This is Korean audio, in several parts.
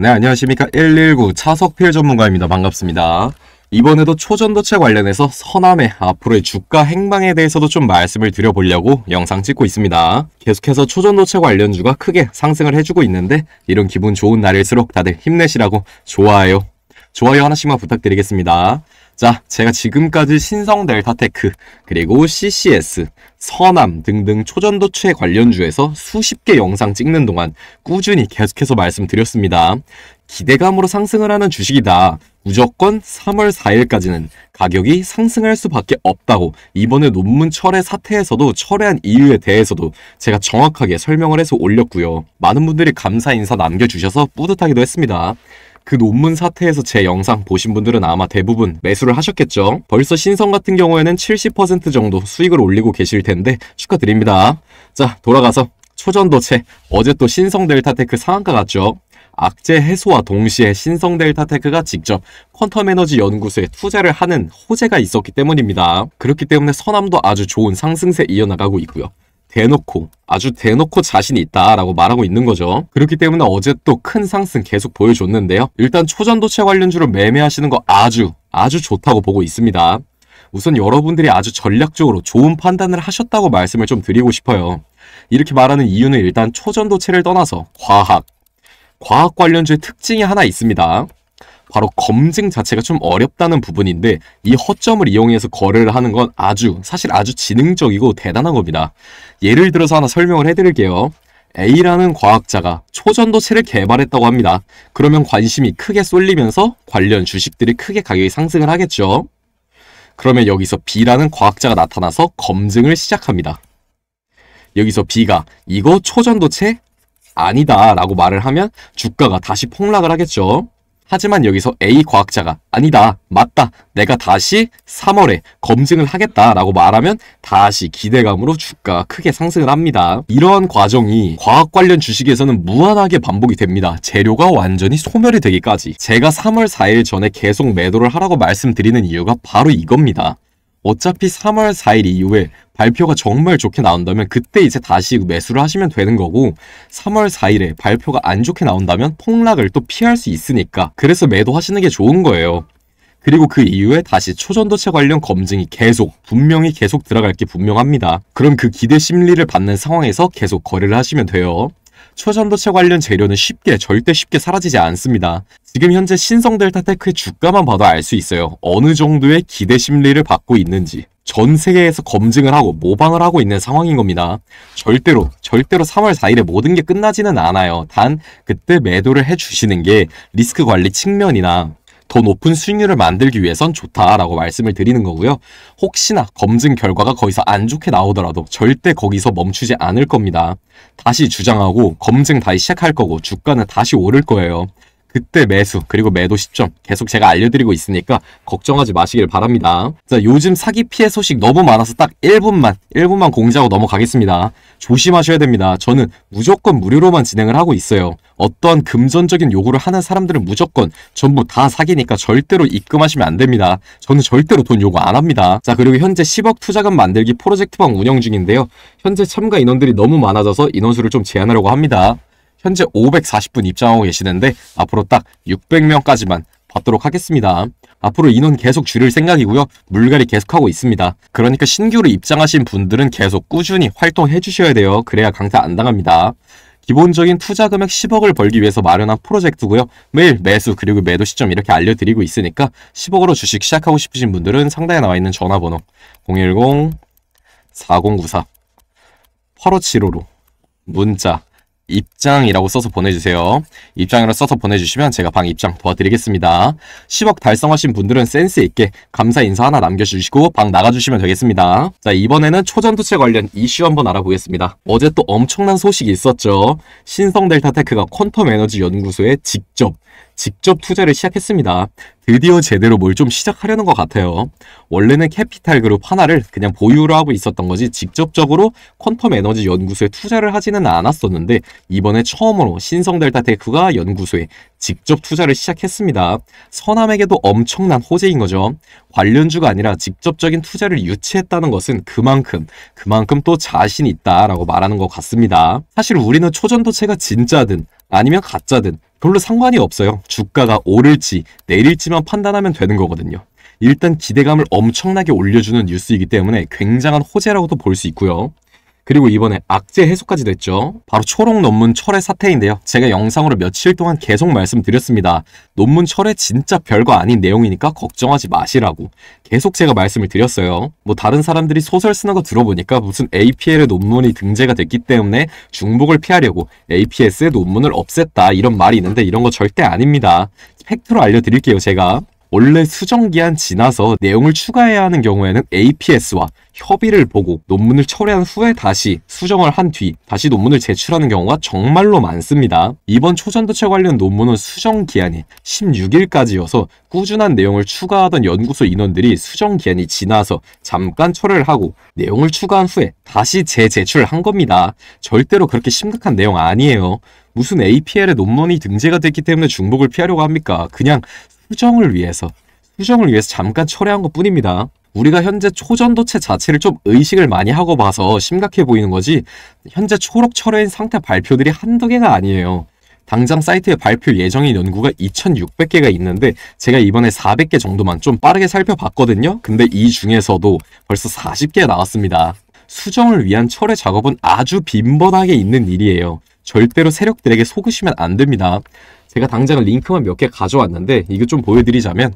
네, 안녕하십니까. 119 차석필 전문가입니다. 반갑습니다. 이번에도 초전도체 관련해서 서남의 앞으로의 주가 행방에 대해서도 좀 말씀을 드려보려고 영상 찍고 있습니다. 계속해서 초전도체 관련주가 크게 상승을 해주고 있는데 이런 기분 좋은 날일수록 다들 힘내시라고 좋아요. 좋아요 하나씩만 부탁드리겠습니다. 자, 제가 지금까지 신성 델타테크, 그리고 CCS, 서남 등등 초전도체 관련주에서 수십 개 영상 찍는 동안 꾸준히 계속해서 말씀드렸습니다. 기대감으로 상승을 하는 주식이다. 무조건 3월 4일까지는 가격이 상승할 수밖에 없다고 이번에 논문 철회 사태에서도 철회한 이유에 대해서도 제가 정확하게 설명을 해서 올렸고요. 많은 분들이 감사 인사 남겨주셔서 뿌듯하기도 했습니다. 그 논문 사태에서 제 영상 보신 분들은 아마 대부분 매수를 하셨겠죠. 벌써 신성 같은 경우에는 70% 정도 수익을 올리고 계실 텐데 축하드립니다. 자, 돌아가서 초전도체 어제 또 신성 델타테크 상한가 갔죠. 악재 해소와 동시에 신성 델타테크가 직접 퀀텀 에너지 연구소에 투자를 하는 호재가 있었기 때문입니다. 그렇기 때문에 선암도 아주 좋은 상승세 이어나가고 있고요. 대놓고 아주 대놓고 자신 이 있다라고 말하고 있는 거죠. 그렇기 때문에 어제 또 큰 상승 계속 보여줬는데요. 일단 초전도체 관련주를 매매하시는 거 아주 아주 좋다고 보고 있습니다. 우선 여러분들이 아주 전략적으로 좋은 판단을 하셨다고 말씀을 좀 드리고 싶어요. 이렇게 말하는 이유는 일단 초전도체를 떠나서 과학, 과학 관련주의 특징이 하나 있습니다. 바로 검증 자체가 좀 어렵다는 부분인데 이 허점을 이용해서 거래를 하는 건 아주 사실 아주 지능적이고 대단한 겁니다. 예를 들어서 하나 설명을 해드릴게요. A라는 과학자가 초전도체를 개발했다고 합니다. 그러면 관심이 크게 쏠리면서 관련 주식들이 크게 가격이 상승을 하겠죠. 그러면 여기서 B라는 과학자가 나타나서 검증을 시작합니다. 여기서 B가 이거 초전도체 아니다 라고 말을 하면 주가가 다시 폭락을 하겠죠. 하지만 여기서 A 과학자가 아니다, 맞다, 내가 다시 3월에 검증을 하겠다라고 말하면 다시 기대감으로 주가가 크게 상승을 합니다. 이러한 과정이 과학 관련 주식에서는 무한하게 반복이 됩니다. 재료가 완전히 소멸이 되기까지. 제가 3월 4일 전에 계속 매도를 하라고 말씀드리는 이유가 바로 이겁니다. 어차피 3월 4일 이후에 발표가 정말 좋게 나온다면 그때 이제 다시 매수를 하시면 되는 거고 3월 4일에 발표가 안 좋게 나온다면 폭락을 또 피할 수 있으니까 그래서 매도하시는 게 좋은 거예요. 그리고 그 이후에 다시 초전도체 관련 검증이 계속 분명히 계속 들어갈 게 분명합니다. 그럼 그 기대 심리를 받는 상황에서 계속 거래를 하시면 돼요. 초전도체 관련 재료는 쉽게 절대 쉽게 사라지지 않습니다. 지금 현재 신성 델타 테크의 주가만 봐도 알 수 있어요. 어느 정도의 기대 심리를 받고 있는지. 전 세계에서 검증을 하고 모방을 하고 있는 상황인 겁니다. 절대로 절대로 3월 4일에 모든 게 끝나지는 않아요. 단 그때 매도를 해주시는 게 리스크 관리 측면이나 더 높은 수익률을 만들기 위해선 좋다라고 말씀을 드리는 거고요. 혹시나 검증 결과가 거기서 안 좋게 나오더라도 절대 거기서 멈추지 않을 겁니다. 다시 주장하고 검증 다시 시작할 거고 주가는 다시 오를 거예요. 그때 매수 그리고 매도 시점 계속 제가 알려드리고 있으니까 걱정하지 마시길 바랍니다. 자 요즘 사기 피해 소식 너무 많아서 딱 1분만 1분만 공지하고 넘어가겠습니다. 조심하셔야 됩니다. 저는 무조건 무료로만 진행을 하고 있어요. 어떠한 금전적인 요구를 하는 사람들은 무조건 전부 다 사기니까 절대로 입금하시면 안 됩니다. 저는 절대로 돈 요구 안 합니다. 자 그리고 현재 10억 투자금 만들기 프로젝트방 운영 중인데요. 현재 참가 인원들이 너무 많아져서 인원수를 좀 제한하려고 합니다. 현재 540분 입장하고 계시는데 앞으로 딱 600명까지만 받도록 하겠습니다. 앞으로 인원 계속 줄일 생각이고요. 물갈이 계속하고 있습니다. 그러니까 신규로 입장하신 분들은 계속 꾸준히 활동해 주셔야 돼요. 그래야 강사 안 당합니다. 기본적인 투자 금액 10억을 벌기 위해서 마련한 프로젝트고요. 매일 매수 그리고 매도 시점 이렇게 알려드리고 있으니까 10억으로 주식 시작하고 싶으신 분들은 상단에 나와 있는 전화번호 010-4094-8575로 문자 입장이라고 써서 보내주세요. 입장이라고 써서 보내주시면 제가 방 입장 도와드리겠습니다. 10억 달성하신 분들은 센스 있게 감사 인사 하나 남겨주시고 방 나가주시면 되겠습니다. 자 이번에는 초전투체 관련 이슈 한번 알아보겠습니다. 어제 또 엄청난 소식이 있었죠. 신성델타테크가 퀀텀에너지 연구소에 직접 직접 투자를 시작했습니다. 드디어 제대로 뭘 좀 시작하려는 것 같아요. 원래는 캐피탈 그룹 하나를 그냥 보유로 하고 있었던 거지 직접적으로 퀀텀 에너지 연구소에 투자를 하지는 않았었는데 이번에 처음으로 신성델타 테크가 연구소에 직접 투자를 시작했습니다. 서남에게도 엄청난 호재인 거죠. 관련주가 아니라 직접적인 투자를 유치했다는 것은 그만큼 그만큼 또 자신 있다라고 말하는 것 같습니다. 사실 우리는 초전도체가 진짜든 아니면 가짜든 별로 상관이 없어요. 주가가 오를지 내릴지만 판단하면 되는 거거든요. 일단 기대감을 엄청나게 올려주는 뉴스이기 때문에 굉장한 호재라고도 볼 수 있고요. 그리고 이번에 악재 해소까지 됐죠. 바로 초록 논문 철회 사태인데요. 제가 영상으로 며칠 동안 계속 말씀드렸습니다. 논문 철회 진짜 별거 아닌 내용이니까 걱정하지 마시라고. 계속 제가 말씀을 드렸어요. 뭐 다른 사람들이 소설 쓰는 거 들어보니까 무슨 APL의 논문이 등재가 됐기 때문에 중복을 피하려고 APS의 논문을 없앴다 이런 말이 있는데 이런 거 절대 아닙니다. 팩트로 알려드릴게요 제가. 원래 수정기한 지나서 내용을 추가해야 하는 경우에는 APS와 협의를 보고 논문을 철회한 후에 다시 수정을 한 뒤 다시 논문을 제출하는 경우가 정말로 많습니다. 이번 초전도체 관련 논문은 수정 기한이 16일까지여서 꾸준한 내용을 추가하던 연구소 인원들이 수정 기한이 지나서 잠깐 철회를 하고 내용을 추가한 후에 다시 재제출한 겁니다. 절대로 그렇게 심각한 내용 아니에요. 무슨 APL의 논문이 등재가 됐기 때문에 중복을 피하려고 합니까? 그냥 수정을 위해서 수정을 위해서 잠깐 철회한 것 뿐입니다. 우리가 현재 초전도체 자체를 좀 의식을 많이 하고 봐서 심각해 보이는 거지 현재 초록 철회인 상태 발표들이 한두 개가 아니에요. 당장 사이트에 발표 예정인 연구가 2600개가 있는데 제가 이번에 400개 정도만 좀 빠르게 살펴봤거든요. 근데 이 중에서도 벌써 40개 나왔습니다. 수정을 위한 철회 작업은 아주 빈번하게 있는 일이에요. 절대로 세력들에게 속으시면 안 됩니다. 제가 당장 링크만 몇 개 가져왔는데 이거 좀 보여드리자면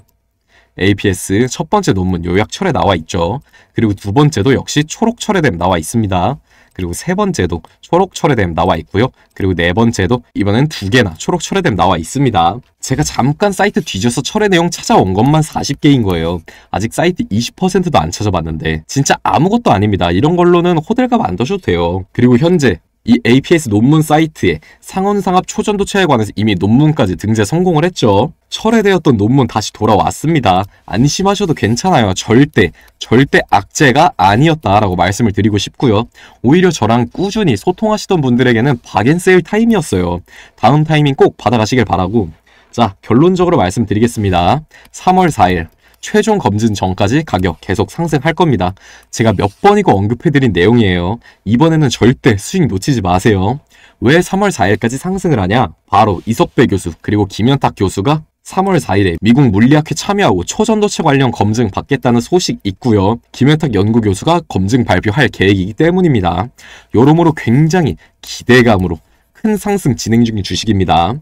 APS 첫 번째 논문 요약 철에 나와 있죠. 그리고 두 번째도 역시 초록 철에됨 나와 있습니다. 그리고 세 번째도 초록 철에됨 나와 있고요. 그리고 네 번째도 이번엔 두 개나 초록 철에됨 나와 있습니다. 제가 잠깐 사이트 뒤져서 철의 내용 찾아온 것만 40개인 거예요. 아직 사이트 20%도 안 찾아봤는데 진짜 아무것도 아닙니다. 이런 걸로는 호들갑 안드셔도 돼요. 그리고 현재 이 APS 논문 사이트에 상온상압 초전도체에 관해서 이미 논문까지 등재 성공을 했죠. 철회되었던 논문 다시 돌아왔습니다. 안심하셔도 괜찮아요. 절대, 절대 악재가 아니었다라고 말씀을 드리고 싶고요. 오히려 저랑 꾸준히 소통하시던 분들에게는 박앤세일 타임이었어요. 다음 타이밍 꼭 받아가시길 바라고 자, 결론적으로 말씀드리겠습니다. 3월 4일 최종 검증 전까지 가격 계속 상승할 겁니다. 제가 몇 번이고 언급해드린 내용이에요. 이번에는 절대 수익 놓치지 마세요. 왜 3월 4일까지 상승을 하냐? 바로 이석배 교수 그리고 김현탁 교수가 3월 4일에 미국 물리학회 참여하고 초전도체 관련 검증 받겠다는 소식 있고요. 김현탁 연구교수가 검증 발표할 계획이기 때문입니다. 여러모로 굉장히 기대감으로 큰 상승 진행 중인 주식입니다.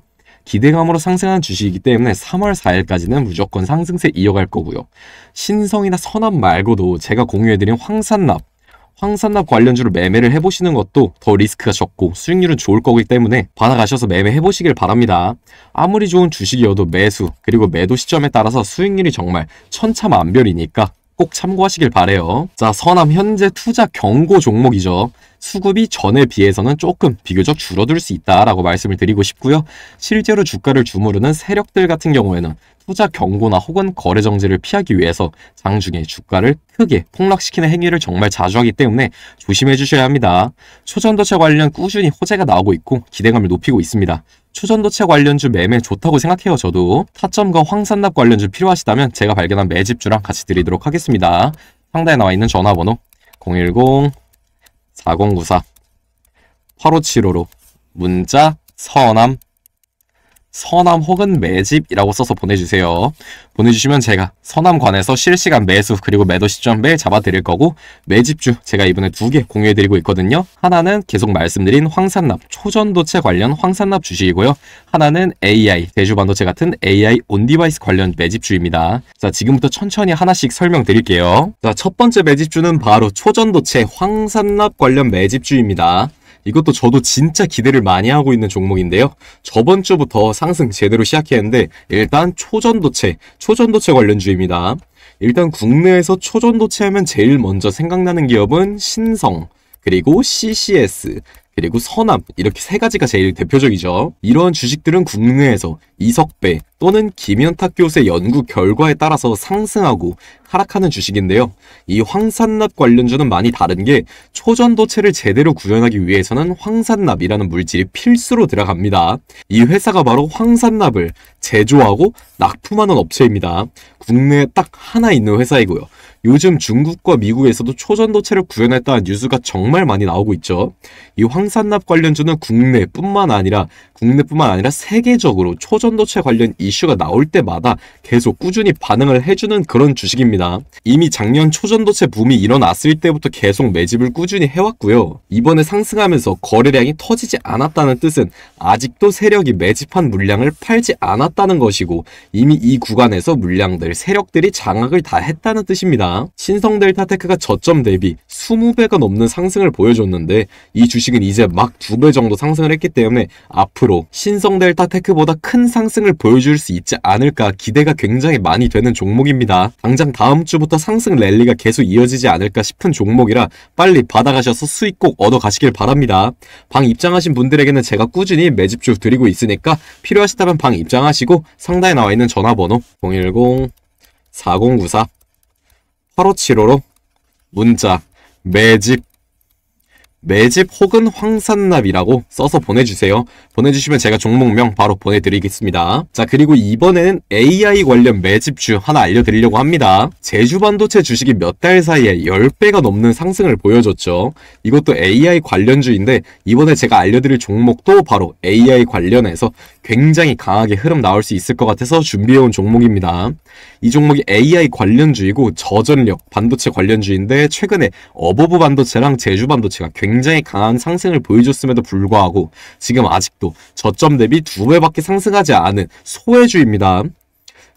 기대감으로 상승하는 주식이기 때문에 3월 4일까지는 무조건 상승세 이어갈 거고요. 신성이나 선암 말고도 제가 공유해드린 황산납, 황산납 관련주로 매매를 해보시는 것도 더 리스크가 적고 수익률은 좋을 거기 때문에 받아가셔서 매매해보시길 바랍니다. 아무리 좋은 주식이어도 매수 그리고 매도 시점에 따라서 수익률이 정말 천차만별이니까 꼭 참고하시길 바래요. 자, 선암 현재 투자 경고 종목이죠. 수급이 전에 비해서는 조금 비교적 줄어들 수 있다라고 말씀을 드리고 싶고요. 실제로 주가를 주무르는 세력들 같은 경우에는 투자 경고나 혹은 거래 정지를 피하기 위해서 장중에 주가를 크게 폭락시키는 행위를 정말 자주 하기 때문에 조심해 주셔야 합니다. 초전도체 관련 꾸준히 호재가 나오고 있고 기대감을 높이고 있습니다. 초전도체 관련주 매매 좋다고 생각해요 저도 타점과 황산납 관련주 필요하시다면 제가 발견한 매집주랑 같이 드리도록 하겠습니다. 상단에 나와 있는 전화번호 010 4094 8575로 문자 서남 서남 혹은 매집이라고 써서 보내주세요. 보내주시면 제가 서남관에서 실시간 매수 그리고 매도 시점 매 잡아드릴 거고 매집주 제가 이번에 두 개 공유해드리고 있거든요. 하나는 계속 말씀드린 황산납 초전도체 관련 황산납 주식이고요. 하나는 AI 대주반도체 같은 AI 온디바이스 관련 매집주입니다. 자 지금부터 천천히 하나씩 설명드릴게요. 자첫 번째 매집주는 바로 초전도체 황산납 관련 매집주입니다. 이것도 저도 진짜 기대를 많이 하고 있는 종목인데요. 저번 주부터 상승 제대로 시작했는데 일단 초전도체, 초전도체 관련주입니다. 일단 국내에서 초전도체 하면 제일 먼저 생각나는 기업은 신성, 그리고 CCS, 그리고 선암 이렇게 세 가지가 제일 대표적이죠. 이러한 주식들은 국내에서 이석배 또는 김현탁 교수의 연구 결과에 따라서 상승하고 하락하는 주식인데요. 이 황산납 관련주는 많이 다른 게 초전도체를 제대로 구현하기 위해서는 황산납이라는 물질이 필수로 들어갑니다. 이 회사가 바로 황산납을 제조하고 납품하는 업체입니다. 국내에 딱 하나 있는 회사이고요. 요즘 중국과 미국에서도 초전도체를 구현했다는 뉴스가 정말 많이 나오고 있죠. 이 황산납 관련주는 국내뿐만 아니라 국내뿐만 아니라 세계적으로 초전도체 관련 이슈가 나올 때마다 계속 꾸준히 반응을 해주는 그런 주식입니다. 이미 작년 초전도체 붐이 일어났을 때부터 계속 매집을 꾸준히 해왔고요. 이번에 상승하면서 거래량이 터지지 않았다는 뜻은 아직도 세력이 매집한 물량을 팔지 않았다는 것이고 이미 이 구간에서 물량들, 세력들이 장악을 다 했다는 뜻입니다. 신성델타테크가 저점 대비 20배가 넘는 상승을 보여줬는데 이 주식은 이제 막 2배 정도 상승을 했기 때문에 앞으로 신성델타테크보다 큰 상승을 보여줄 수 있지 않을까 기대가 굉장히 많이 되는 종목입니다. 당장 다음 주부터 상승 랠리가 계속 이어지지 않을까 싶은 종목이라 빨리 받아가셔서 수익 꼭 얻어가시길 바랍니다. 방 입장하신 분들에게는 제가 꾸준히 매집주 드리고 있으니까 필요하시다면 방 입장하시고 상단에 나와 있는 전화번호 010 4094 화로치로로 문자 매직 매집 혹은 황산납이라고 써서 보내주세요. 보내주시면 제가 종목명 바로 보내드리겠습니다. 자 그리고 이번에는 AI 관련 매집주 하나 알려드리려고 합니다. 제주반도체 주식이 몇 달 사이에 10배가 넘는 상승을 보여줬죠. 이것도 AI 관련주인데 이번에 제가 알려드릴 종목도 바로 AI 관련해서 굉장히 강하게 흐름 나올 수 있을 것 같아서 준비해온 종목입니다. 이 종목이 AI 관련주이고 저전력 반도체 관련주인데 최근에 어버브 반도체랑 제주반도체가 굉장히 굉장히 강한 상승을 보여줬음에도 불구하고 지금 아직도 저점 대비 두 배밖에 상승하지 않은 소외주입니다.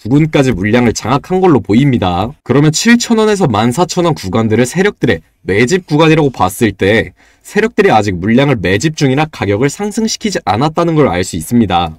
부근까지 물량을 장악한 걸로 보입니다. 그러면 7천원에서 14,000원 구간들을 세력들의 매집 구간이라고 봤을 때 세력들이 아직 물량을 매집 중이나 가격을 상승시키지 않았다는 걸 알 수 있습니다.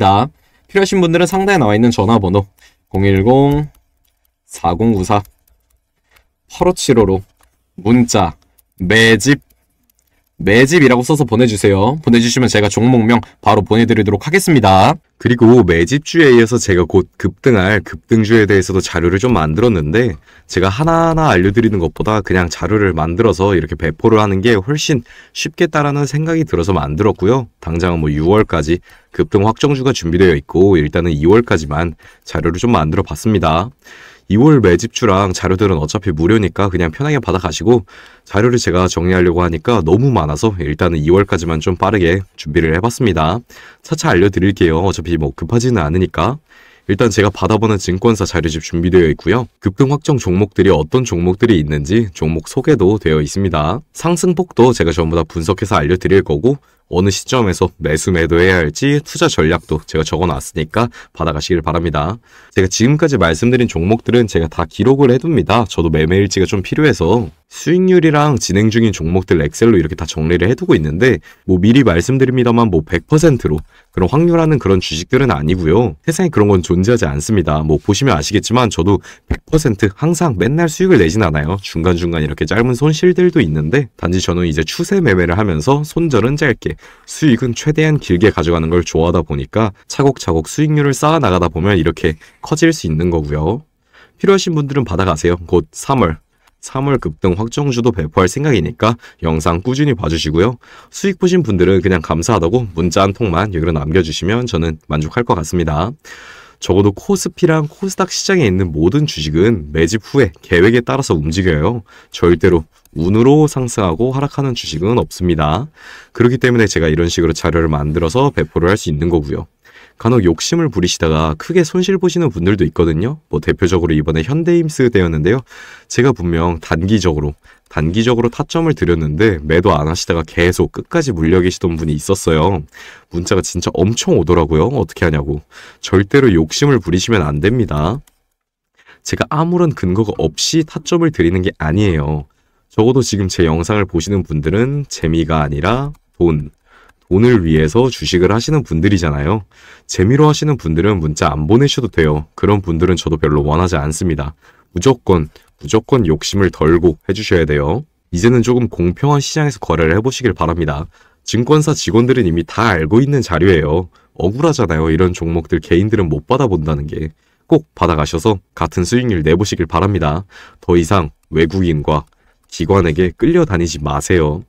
있습니다. 필요하신 분들은 상단에 나와 있는 전화번호 010-4094-8575로 문자, 매집 매집이라고 써서 보내주세요. 보내주시면 제가 종목명 바로 보내드리도록 하겠습니다. 그리고 매집주에 의해서 제가 곧 급등할 급등주에 대해서도 자료를 좀 만들었는데 제가 하나하나 알려드리는 것보다 그냥 자료를 만들어서 이렇게 배포를 하는 게 훨씬 쉽겠다라는 생각이 들어서 만들었고요. 당장은 뭐 6월까지 급등 확정주가 준비되어 있고 일단은 2월까지만 자료를 좀 만들어 봤습니다. 2월 매집주랑 자료들은 어차피 무료니까 그냥 편하게 받아가시고 자료를 제가 정리하려고 하니까 너무 많아서 일단은 2월까지만 좀 빠르게 준비를 해봤습니다. 차차 알려드릴게요. 어차피 뭐 급하지는 않으니까. 일단 제가 받아보는 증권사 자료집 준비되어 있고요. 급등 확정 종목들이 어떤 종목들이 있는지 종목 소개도 되어 있습니다. 상승폭도 제가 전부 다 분석해서 알려드릴 거고 어느 시점에서 매수 매도해야 할지 투자 전략도 제가 적어놨으니까 받아가시길 바랍니다. 제가 지금까지 말씀드린 종목들은 제가 다 기록을 해둡니다. 저도 매매일지가 좀 필요해서 수익률이랑 진행 중인 종목들 엑셀로 이렇게 다 정리를 해두고 있는데 뭐 미리 말씀드립니다만 뭐 100%로 그런 확률하는 그런 주식들은 아니고요. 세상에 그런 건 존재하지 않습니다. 뭐 보시면 아시겠지만 저도 100% 항상 맨날 수익을 내진 않아요. 중간중간 이렇게 짧은 손실들도 있는데 단지 저는 이제 추세 매매를 하면서 손절은 짧게 수익은 최대한 길게 가져가는 걸 좋아하다 보니까 차곡차곡 수익률을 쌓아 나가다 보면 이렇게 커질 수 있는 거고요. 필요하신 분들은 받아가세요. 곧 3월 3월 급등 확정주도 배포할 생각이니까 영상 꾸준히 봐주시고요. 수익 보신 분들은 그냥 감사하다고 문자 한 통만 여기로 남겨주시면 저는 만족할 것 같습니다. 적어도 코스피랑 코스닥 시장에 있는 모든 주식은 매집 후에 계획에 따라서 움직여요. 절대로 운으로 상승하고 하락하는 주식은 없습니다. 그렇기 때문에 제가 이런 식으로 자료를 만들어서 배포를 할 수 있는 거고요. 간혹 욕심을 부리시다가 크게 손실 보시는 분들도 있거든요. 뭐 대표적으로 이번에 현대임스 때였는데요. 제가 분명 단기적으로 단기적으로 타점을 드렸는데 매도 안 하시다가 계속 끝까지 물려 계시던 분이 있었어요. 문자가 진짜 엄청 오더라고요. 어떻게 하냐고. 절대로 욕심을 부리시면 안 됩니다. 제가 아무런 근거가 없이 타점을 드리는 게 아니에요. 적어도 지금 제 영상을 보시는 분들은 재미가 아니라 돈, 오늘 위해서 주식을 하시는 분들이잖아요. 재미로 하시는 분들은 문자 안 보내셔도 돼요. 그런 분들은 저도 별로 원하지 않습니다. 무조건, 무조건 욕심을 덜고 해주셔야 돼요. 이제는 조금 공평한 시장에서 거래를 해보시길 바랍니다. 증권사 직원들은 이미 다 알고 있는 자료예요. 억울하잖아요. 이런 종목들 개인들은 못 받아본다는 게. 꼭 받아가셔서 같은 수익률 내보시길 바랍니다. 더 이상 외국인과 기관에게 끌려다니지 마세요.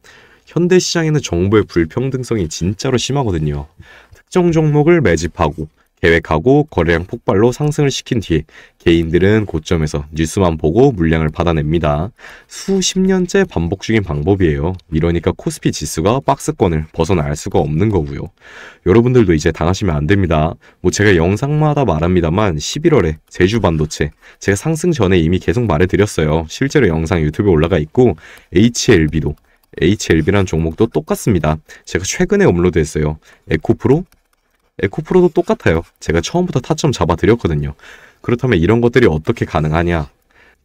현대 시장에는 정보의 불평등성이 진짜로 심하거든요. 특정 종목을 매집하고 계획하고 거래량 폭발로 상승을 시킨 뒤 개인들은 고점에서 뉴스만 보고 물량을 받아냅니다. 수십 년째 반복 중인 방법이에요. 이러니까 코스피 지수가 박스권을 벗어날 수가 없는 거고요. 여러분들도 이제 당하시면 안 됩니다. 뭐 제가 영상마다 말합니다만 11월에 제주 반도체 제가 상승 전에 이미 계속 말해드렸어요. 실제로 영상 유튜브에 올라가 있고 HLB도 HLB라는 종목도 똑같습니다. 제가 최근에 업로드했어요. 에코프로? 에코프로도 똑같아요. 제가 처음부터 타점 잡아드렸거든요. 그렇다면 이런 것들이 어떻게 가능하냐?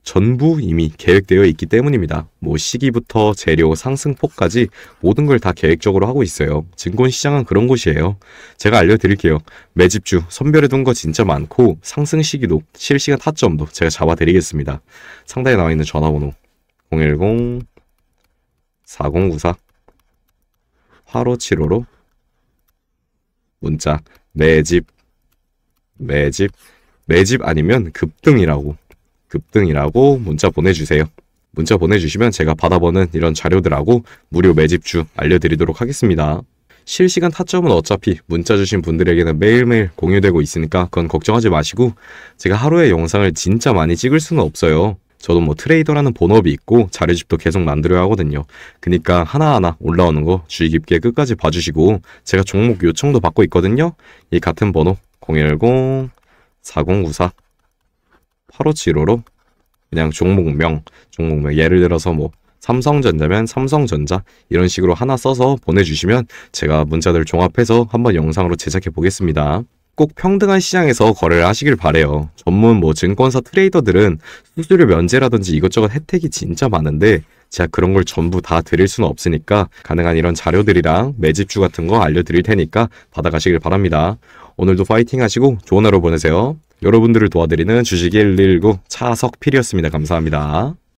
전부 이미 계획되어 있기 때문입니다. 뭐 시기부터 재료 상승폭까지 모든 걸 다 계획적으로 하고 있어요. 증권시장은 그런 곳이에요. 제가 알려드릴게요. 매집주 선별해둔 거 진짜 많고 상승 시기도 실시간 타점도 제가 잡아드리겠습니다. 상단에 나와 있는 전화번호 010 4094화로치료로 문자 매집 매집 매집 아니면 급등이라고 급등이라고 문자 보내주세요. 문자 보내주시면 제가 받아보는 이런 자료들하고 무료 매집주 알려드리도록 하겠습니다. 실시간 타점은 어차피 문자 주신 분들에게는 매일매일 공유되고 있으니까 그건 걱정하지 마시고 제가 하루에 영상을 진짜 많이 찍을 수는 없어요. 저도 뭐 트레이더라는 본업이 있고 자료집도 계속 만들어야 하거든요. 그니까 하나하나 올라오는 거 주의 깊게 끝까지 봐주시고 제가 종목 요청도 받고 있거든요. 이 같은 번호 010-4094 8575로 그냥 종목명, 종목명 예를 들어서 뭐 삼성전자면 삼성전자 이런 식으로 하나 써서 보내주시면 제가 문자들 종합해서 한번 영상으로 제작해 보겠습니다. 꼭 평등한 시장에서 거래를 하시길 바래요. 전문 뭐 증권사 트레이더들은 수수료 면제라든지 이것저것 혜택이 진짜 많은데 제가 그런 걸 전부 다 드릴 수는 없으니까 가능한 이런 자료들이랑 매집주 같은 거 알려드릴 테니까 받아가시길 바랍니다. 오늘도 파이팅 하시고 좋은 하루 보내세요. 여러분들을 도와드리는 주식이 119 차석필이었습니다. 감사합니다.